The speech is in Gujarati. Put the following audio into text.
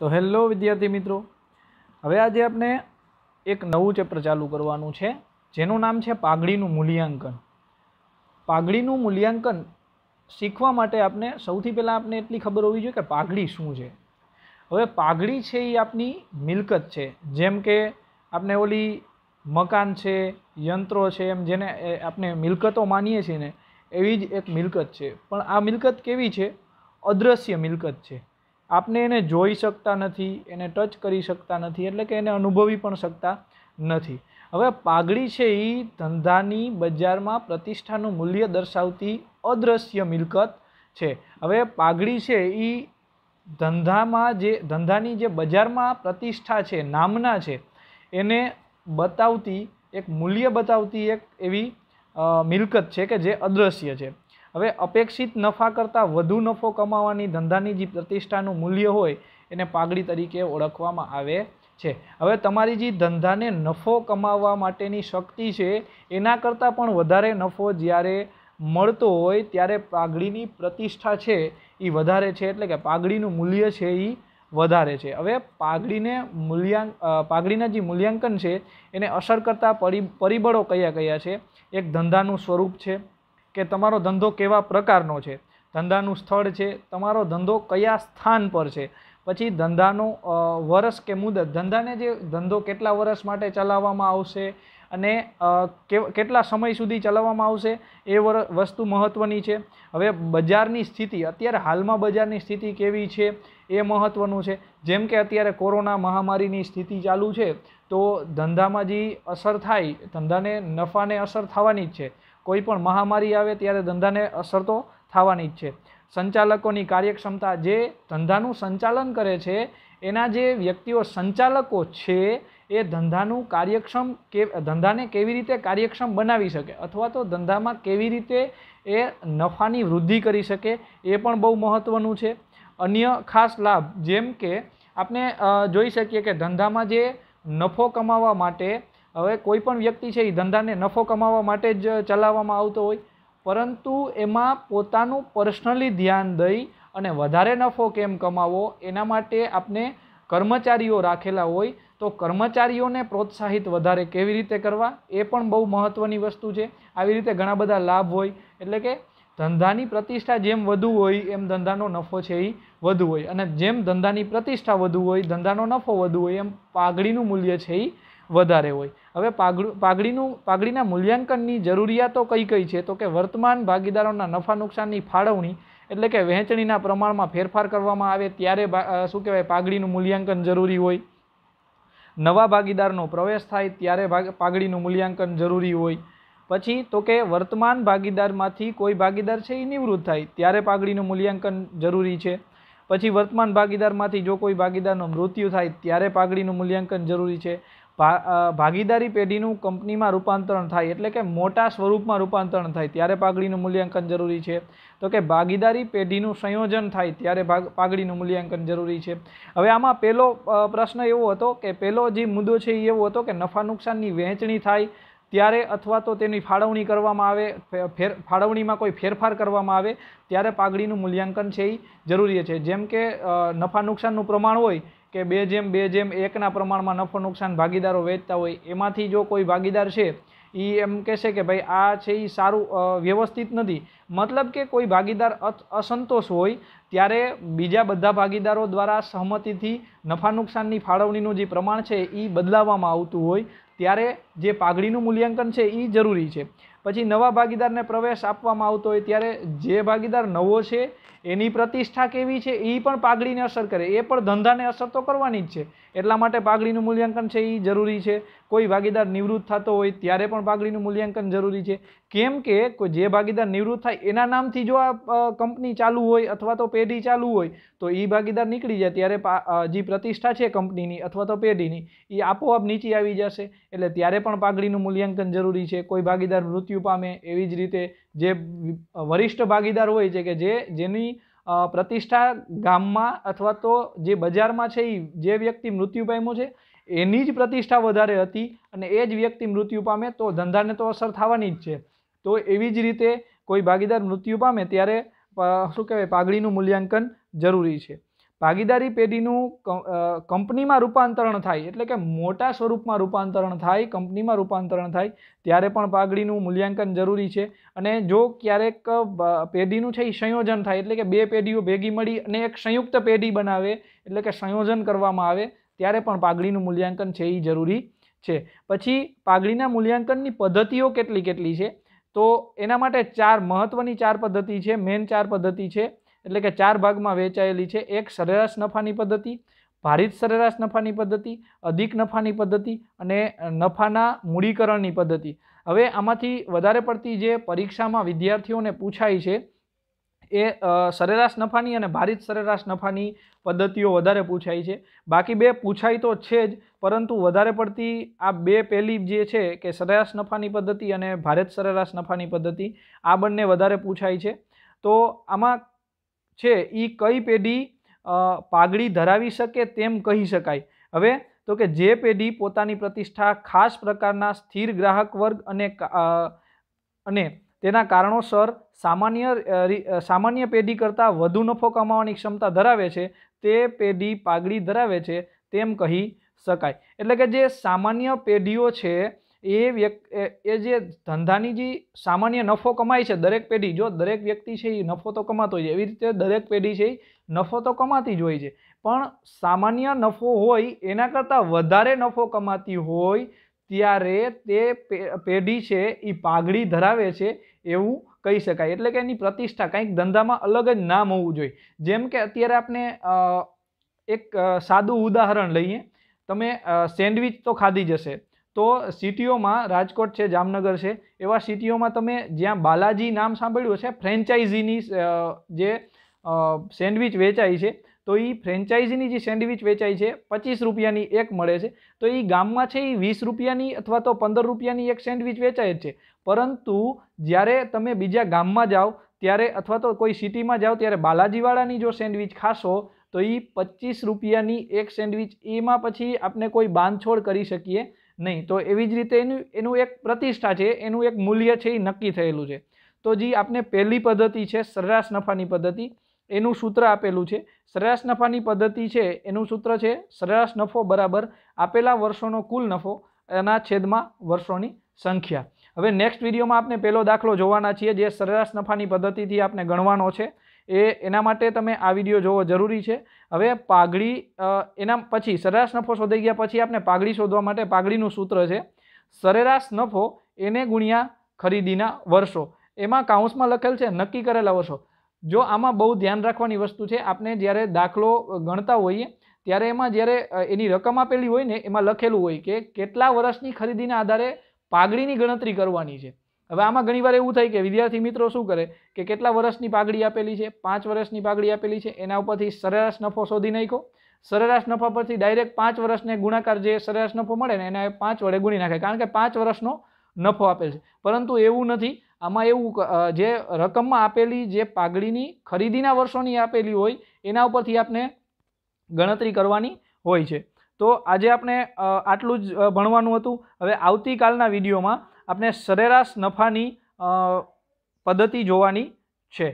તો હેલો વિદ્યાર્થી મિત્રો હવે આજે આપણે એક નવું ચેપ્ટર ચાલુ કરવાનું છે જેનું નામ છે પાઘડીનું મૂલ્યાંકન પાઘડીનું મૂલ્યાંકન શીખવા માટે આપણે સૌથી પહેલાં આપણે એટલી ખબર હોવી જોઈએ કે પાઘડી શું છે હવે પાઘડી છે એ આપની મિલકત છે જેમ કે આપણે ઓલી મકાન છે યંત્રો છે એમ જેને આપણે મિલકતો માનીએ છીએ ને એવી જ એક મિલકત છે પણ આ મિલકત કેવી છે અદ્રશ્ય મિલકત છે આપને એને જોઈ શકતા નથી એને ટચ કરી શકતા નથી એટલે કે એને અનુભવી પણ શકતા નથી હવે પાઘડી છે એ ધંધાની બજારમાં પ્રતિષ્ઠાનું મૂલ્ય દર્શાવતી અદ્રશ્ય મિલકત છે હવે પાઘડી છે એ ધંધામાં જે ધંધાની જે બજારમાં પ્રતિષ્ઠા છે નામના છે એને બતાવતી એક મૂલ્ય બતાવતી એક એવી મિલકત છે કે જે અદ્રશ્ય છે હવે અપેક્ષિત નફા કરતાં વધુ નફો કમાવાની ધંધાની જે પ્રતિષ્ઠાનું મૂલ્ય હોય એને પાઘડી તરીકે ઓળખવામાં આવે છે હવે તમારી જે ધંધાને નફો કમાવવા માટેની શક્તિ છે એના કરતાં પણ વધારે નફો જ્યારે મળતો હોય ત્યારે પાઘડીની પ્રતિષ્ઠા છે એ વધારે છે એટલે કે પાઘડીનું મૂલ્ય છે એ વધારે છે હવે પાઘડીને મૂલ્યાંક પાઘડીના જે મૂલ્યાંકન છે એને અસર કરતા પરિબળો કયા કયા છે એક ધંધાનું સ્વરૂપ છે કે તમારો ધંધો કેવા પ્રકારનો છે ધંધાનું સ્થળ છે તમારો ધંધો કયા સ્થાન પર છે પછી ધંધાનો વર્ષ કે મુદત ધંધાને જે ધંધો કેટલા વર્ષ માટે ચલાવવામાં આવશે અને કેટલા સમય સુધી ચલાવવામાં આવશે એ વસ્તુ મહત્ત્વની છે હવે બજારની સ્થિતિ અત્યારે હાલમાં બજારની સ્થિતિ કેવી છે એ મહત્ત્વનું છે જેમ કે અત્યારે કોરોના મહામારીની સ્થિતિ ચાલુ છે તો ધંધામાં જે અસર થાય ધંધાને નફાને અસર થવાની જ છે કોઈ પણ મહામારી આવે ત્યારે ધંધાને અસર તો થવાની જ છે સંચાલકોની કાર્યક્ષમતા જે ધંધાનું સંચાલન કરે છે એના જે વ્યક્તિઓ સંચાલકો છે એ ધંધાનું કાર્યક્ષમ કે ધંધાને કેવી રીતે કાર્યક્ષમ બનાવી શકે અથવા તો ધંધામાં કેવી રીતે એ નફાની વૃદ્ધિ કરી શકે એ પણ બહુ મહત્ત્વનું છે અન્ય ખાસ લાભ જેમ કે આપણે જોઈ શકીએ કે ધંધામાં જે નફો કમાવા માટે હવે કોઈ પણ વ્યક્તિ છે એ ધંધાને નફો કમાવા માટે જ ચલાવવામાં આવતો હોય પરંતુ એમાં પોતાનું પર્સનલી ધ્યાન દઈ અને વધારે નફો કેમ કમાવો એના માટે આપણે કર્મચારીઓ રાખેલા હોય તો કર્મચારીઓને પ્રોત્સાહિત વધારે કેવી રીતે કરવા એ પણ બહુ મહત્ત્વની વસ્તુ છે આવી રીતે ઘણા બધા લાભ હોય એટલે કે ધંધાની પ્રતિષ્ઠા જેમ વધુ હોય એમ ધંધાનો નફો છે એ વધુ હોય અને જેમ ધંધાની પ્રતિષ્ઠા વધુ હોય ધંધાનો નફો વધુ હોય એમ પાઘડીનું મૂલ્ય છે એ વધારે હોય હવે પાઘડું પાઘડીનું પાઘડીના મૂલ્યાંકનની જરૂરિયાતો કઈ કઈ છે તો કે વર્તમાન ભાગીદારોના નફા નુકસાનની ફાળવણી એટલે કે વહેંચણીના પ્રમાણમાં ફેરફાર કરવામાં આવે ત્યારે શું કહેવાય પાઘડીનું મૂલ્યાંકન જરૂરી હોય નવા ભાગીદારનો પ્રવેશ થાય ત્યારે ભાગ પાઘડીનું મૂલ્યાંકન જરૂરી હોય પછી તો કે વર્તમાન ભાગીદારમાંથી કોઈ ભાગીદાર છે એ નિવૃત્ત થાય ત્યારે પાઘડીનું મૂલ્યાંકન જરૂરી છે પછી વર્તમાન ભાગીદારમાંથી જો કોઈ ભાગીદારનું મૃત્યુ થાય ત્યારે પાઘડીનું મૂલ્યાંકન જરૂરી છે ભાગીદારી પેઢીનું કંપનીમાં રૂપાંતરણ થાય એટલે કે મોટા સ્વરૂપમાં રૂપાંતરણ થાય ત્યારે પાઘડીનું મૂલ્યાંકન જરૂરી છે તો કે ભાગીદારી પેઢીનું સંયોજન થાય ત્યારે ભાગ પાઘડીનું મૂલ્યાંકન જરૂરી છે હવે આમાં પહેલો પ્રશ્ન એવો હતો કે પહેલો જે મુદ્દો છે એ એવો હતો કે નફા નુકસાનની વહેંચણી થાય ત્યારે અથવા તો તેની ફાળવણી કરવામાં આવે ફેર ફાળવણીમાં કોઈ ફેરફાર કરવામાં આવે ત્યારે પાઘડીનું મૂલ્યાંકન છે એ જરૂરી છે જેમ કે નફા નુકસાનનું પ્રમાણ હોય કે બે જેમ બે જેમ એકના પ્રમાણમાં નફો નુકસાન ભાગીદારો વહેંચતા હોય એમાંથી જો કોઈ ભાગીદાર છે એ એમ કહેશે કે ભાઈ આ છે એ સારું વ્યવસ્થિત નથી મતલબ કે કોઈ ભાગીદાર અસંતોષ હોય ત્યારે બીજા બધા ભાગીદારો દ્વારા સહમતિથી નફા નુકસાનની ફાળવણીનું જે પ્રમાણ છે એ બદલાવવામાં આવતું હોય ત્યારે જે પાઘડીનું મૂલ્યાંકન છે એ જરૂરી છે પછી નવા ભાગીદારને પ્રવેશ આપવામાં આવતો હોય ત્યારે જે ભાગીદાર નવો છે એની પ્રતિષ્ઠા કેવી છે એ પણ પાઘડીને અસર કરે એ પણ ધંધાને અસર તો કરવાની જ છે એટલા માટે પાઘડીનું મૂલ્યાંકન છે એ જરૂરી છે કોઈ ભાગીદાર નિવૃત્ત થતો હોય ત્યારે પણ પાઘડીનું મૂલ્યાંકન જરૂરી છે કેમ કે જે ભાગીદાર નિવૃત્ત થાય એના નામથી જો આ કંપની ચાલુ હોય અથવા તો પેઢી ચાલુ હોય તો એ ભાગીદાર નીકળી જાય ત્યારે જે પ્રતિષ્ઠા છે કંપનીની અથવા તો પેઢીની એ આપોઆપ નીચે આવી જશે એટલે ત્યારે પણ પાઘડીનું મૂલ્યાંકન જરૂરી છે કોઈ ભાગીદાર મૃત્યુ મૃત્યુ પામે એવી જ રીતે જે વરિષ્ઠ ભાગીદાર હોય છે કે જે જેની પ્રતિષ્ઠા ગામમાં અથવા તો જે બજારમાં છે એ જે વ્યક્તિ મૃત્યુ પામ્યો છે એની જ પ્રતિષ્ઠા વધારે હતી અને એ જ વ્યક્તિ મૃત્યુ પામે તો ધંધાને તો અસર થવાની જ છે તો એવી જ રીતે કોઈ ભાગીદાર મૃત્યુ પામે ત્યારે શું કહેવાય પાઘડીનું મૂલ્યાંકન જરૂરી છે ભાગીદારી પેઢીનું કંપનીમાં રૂપાંતરણ થાય એટલે કે મોટા સ્વરૂપમાં રૂપાંતરણ થાય કંપનીમાં રૂપાંતરણ થાય ત્યારે પણ પાઘડીનું મૂલ્યાંકન જરૂરી છે અને જો ક્યારેક પેઢીનું છે એ સંયોજન થાય એટલે કે બે પેઢીઓ ભેગી મળી અને એક સંયુક્ત પેઢી બનાવે એટલે કે સંયોજન કરવામાં આવે ત્યારે પણ પાઘડીનું મૂલ્યાંકન છે એ જરૂરી છે પછી પાઘડીના મૂલ્યાંકનની પદ્ધતિઓ કેટલી કેટલી છે તો એના માટે ચાર મહત્ત્વની ચાર પદ્ધતિ છે મેન ચાર પદ્ધતિ છે એટલે કે ચાર ભાગમાં વહેંચાયેલી છે એક સરેરાશ નફાની પદ્ધતિ ભારિત સરેરાશ નફાની પદ્ધતિ અધિક નફાની પદ્ધતિ અને નફાના મૂડીકરણની પદ્ધતિ હવે આમાંથી વધારે પડતી જે પરીક્ષામાં વિદ્યાર્થીઓને પૂછાય છે એ સરેરાશ નફાની અને ભારિત સરેરાશ નફાની પદ્ધતિઓ વધારે પૂછાય છે બાકી બે પૂછાય તો છે જ પરંતુ વધારે પડતી આ બે પહેલી જે છે કે સરેરાશ નફાની પદ્ધતિ અને ભારત સરેરાશ નફાની પદ્ધતિ આ બંને વધારે પૂછાય છે તો આમાં છે એ કઈ પેઢી પાઘડી ધરાવી શકે તેમ કહી શકાય હવે તો કે જે પેઢી પોતાની પ્રતિષ્ઠા ખાસ પ્રકારના સ્થિર ગ્રાહક વર્ગ અને અને તેના કારણોસર સામાન્ય સામાન્ય પેઢી કરતાં વધુ નફો કમાવાની ક્ષમતા ધરાવે છે તે પેઢી પાઘડી ધરાવે છે તેમ કહી શકાય એટલે કે જે સામાન્ય પેઢીઓ છે એ વ્યક્તિ એ જે ધંધાની જે સામાન્ય નફો કમાય છે દરેક પેઢી જો દરેક વ્યક્તિ છે એ નફો તો કમાતો હોય એવી રીતે દરેક પેઢી છે એ નફો તો કમાતી જ હોય છે પણ સામાન્ય નફો હોય એના કરતાં વધારે નફો કમાતી હોય ત્યારે તે પેઢી છે એ પાઘડી ધરાવે છે એવું કહી શકાય એટલે કે એની પ્રતિષ્ઠા કંઈક ધંધામાં અલગ જ નામ હોવું જોઈએ જેમ કે અત્યારે આપણે એક સાદું ઉદાહરણ લઈએ તમે સેન્ડવિચ તો ખાધી જશે તો સિટીઓમાં રાજકોટ છે જામનગર છે એવા સિટીઓમાં તમે જ્યાં બાલાજી નામ સાંભળ્યું છે ફ્રેન્ચાઇઝીની જે સેન્ડવિચ વેચાય છે તો એ ફ્રેન્ચાઇઝીની જે સેન્ડવિચ વેચાય છે પચીસ રૂપિયાની એક મળે છે તો એ ગામમાં છે એ વીસ રૂપિયાની અથવા તો પંદર રૂપિયાની એક સેન્ડવિચ વેચાય જ છે પરંતુ જ્યારે તમે બીજા ગામમાં જાઓ ત્યારે અથવા તો કોઈ સિટીમાં જાઓ ત્યારે બાલાજીવાળાની જો સેન્ડવિચ ખાશો તો એ પચીસ રૂપિયાની એક સેન્ડવિચ એમાં પછી આપણે કોઈ બાંધછોડ કરી શકીએ નહીં તો એવી જ રીતે એનું એનું એક પ્રતિષ્ઠા છે એનું એક મૂલ્ય છે એ નક્કી થયેલું છે તો જે આપણે પહેલી પદ્ધતિ છે સરેરાશ નફાની પદ્ધતિ એનું સૂત્ર આપેલું છે સરેરાશ નફાની પદ્ધતિ છે એનું સૂત્ર છે સરેરાશ નફો બરાબર આપેલા વર્ષોનો કુલ નફો એના છેદમાં વર્ષોની સંખ્યા હવે નેક્સ્ટ વિડીયોમાં આપણે પહેલો દાખલો જોવાના છીએ જે સરેરાશ નફાની પદ્ધતિથી આપણે ગણવાનો છે એ એના માટે તમે આ વિડીયો જોવો જરૂરી છે હવે પાઘડી એના પછી સરેરાશ નફો શોધાઈ ગયા પછી આપણે પાઘડી શોધવા માટે પાઘડીનું સૂત્ર છે સરેરાશ નફો એને ગુણ્યા ખરીદીના વર્ષો એમાં કાઉન્સમાં લખેલ છે નક્કી કરેલા વર્ષો જો આમાં બહુ ધ્યાન રાખવાની વસ્તુ છે આપણે જ્યારે દાખલો ગણતા હોઈએ ત્યારે એમાં જ્યારે એની રકમ આપેલી હોય ને એમાં લખેલું હોય કે કેટલા વર્ષની ખરીદીના આધારે પાઘડીની ગણતરી કરવાની છે હવે આમાં ઘણીવાર એવું થાય કે વિદ્યાર્થી મિત્રો શું કરે કે કેટલા વર્ષની પાઘડી આપેલી છે પાંચ વર્ષની પાઘડી આપેલી છે એના ઉપરથી સરેરાશ નફો શોધી નાખો સરેરાશ નફા પરથી ડાયરેક્ટ પાંચ વર્ષને ગુણાકાર જે સરેરાશ નફો મળે ને એના પાંચ વડે ગુણી નાખે કારણ કે પાંચ વર્ષનો નફો આપેલ છે પરંતુ એવું નથી આમાં એવું જે રકમમાં આપેલી જે પાઘડીની ખરીદીના વર્ષોની આપેલી હોય એના ઉપરથી આપણે ગણતરી કરવાની હોય છે તો આજે આપણે આટલું જ ભણવાનું હતું હવે આવતીકાલના વિડીયોમાં આપણે સરેરાશ નફાની પદ્ધતિ જોવાની છે